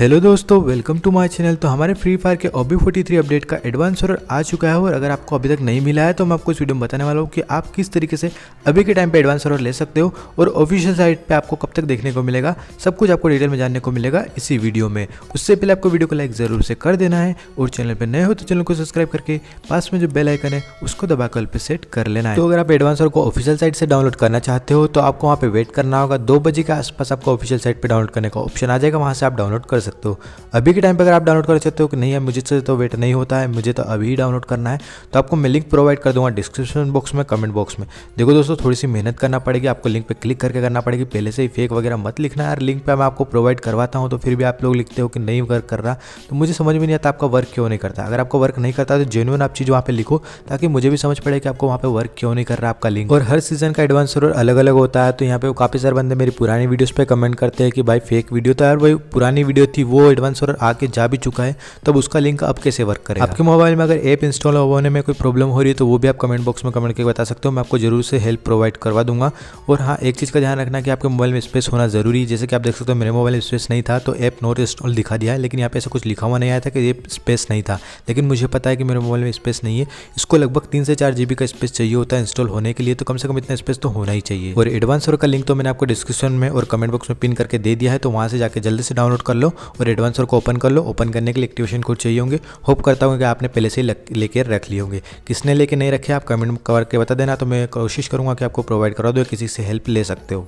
hello दोस्तों welcome to my channel तो हमारे फ्री फायर के ओबी फोर्टी थ्री अपडेट का एडवांस ऑर्डर आ चुका है और अगर आपको अभी तक नहीं मिला है तो मैं आपको इस वीडियो में बताने वाला हूँ कि आप किस तरीके से अभी के टाइम पे एडवांस ऑर्डर ले सकते हो और ऑफिशियल साइट पे आपको कब तक देखने को मिलेगा सब कुछ आपको डिटेल में जानने को मिलेगा इसी वीडियो में उससे पहले आपको वीडियो को लाइक ज़रूर से कर देना है और चैनल पर नए हो तो चैनल को सब्सक्राइब करके पास में जो बेल आइकन है उसको दबाकर पे सेट कर लेना है तो अगर आप एडवांस ऑर्डर को ऑफिशियल साइट से डाउनलोड करना चाहते हो तो आपको वहाँ पर वेट करना होगा दो बजे के आसपास आपको ऑफिशियल साइट पर डाउनलोड करने का ऑप्शन आ जाएगा वहाँ से आप डाउनलोड कर सकते सकते हो अभी के टाइम पर अगर आप डाउनलोड कर सकते हो कि नहीं है मुझे तो वेट नहीं होता है मुझे तो अभी ही डाउनलोड करना है तो आपको मैं लिंक प्रोवाइड कर दूंगा डिस्क्रिप्शन बॉक्स में कमेंट बॉक्स में देखो दोस्तों थोड़ी सी मेहनत करना पड़ेगी आपको लिंक पर क्लिक करके करना पड़ेगी पहले से ही फेक वगैरह मत लिखना यार लिंक पर मैं आपको प्रोवाइड करवाता हूँ तो फिर भी आप लोग लिखते हो कि नहीं वर्क कर रहा तो मुझे समझ में नहीं आता आपका वर्क क्यों नहीं करता अगर आपका वर्क नहीं करता तो जेनुअन आप चीज़ वहाँ पर लिखो ताकि मुझे भी समझ पड़े कि आपको वहाँ पर वर्क क्यों नहीं कर रहा आपका लिंक और हर सीजन का एडवांस अलग अलग होता है तो यहाँ पे काफ़ी सारे बंदे मेरी पुरानी वीडियोस पे कमेंट करते हैं कि भाई फेक वीडियो था यार भाई पुरानी वीडियो थी क्योंकि वो एडवांस और आके जा भी चुका है तब उसका लिंक अब कैसे वर्क करें आपके मोबाइल में अगर ऐप इंस्टॉल होने में कोई प्रॉब्लम हो रही है तो वो भी आप कमेंट बॉक्स में कमेंट करके बता सकते हो मैं आपको जरूर से हेल्प प्रोवाइड करवा दूंगा और हाँ एक चीज़ का ध्यान रखना कि आपके मोबाइल में स्पेस होना जरूरी है जैसे कि आप देख सकते हो मेरे मोबाइल में स्पेस नहीं था तो ऐप नोट इंस्टॉल दिखा दिया है लेकिन यहाँ पे ऐसा कुछ लिखा हुआ नहीं आया था कि ये स्पेस नहीं था लेकिन मुझे पता है कि मेरे मोबाइल में स्पेस नहीं है इसको लगभग तीन से चार जीबी का स्पेस चाहिए होता है इंस्टॉल होने के लिए तो कम से कम इतना स्पेस तो होना ही चाहिए और एडवांस का लिंक तो मैंने आपको डिस्क्रिप्शन में और कमेंट बॉक्स में पिन करके दे दिया है तो वहाँ से जाकर जल्दी से डाउनलोड कर लो और एडवांस को ओपन कर लो ओपन करने के लिए एक्टिवेशन कोड चाहिए होंगे होप करता हूँ कि आपने पहले से लेके रख लिए होंगे किसने लेके नहीं रखे आप कमेंट करके बता देना तो मैं कोशिश करूँगा कि आपको प्रोवाइड करा दो किसी से हेल्प ले सकते हो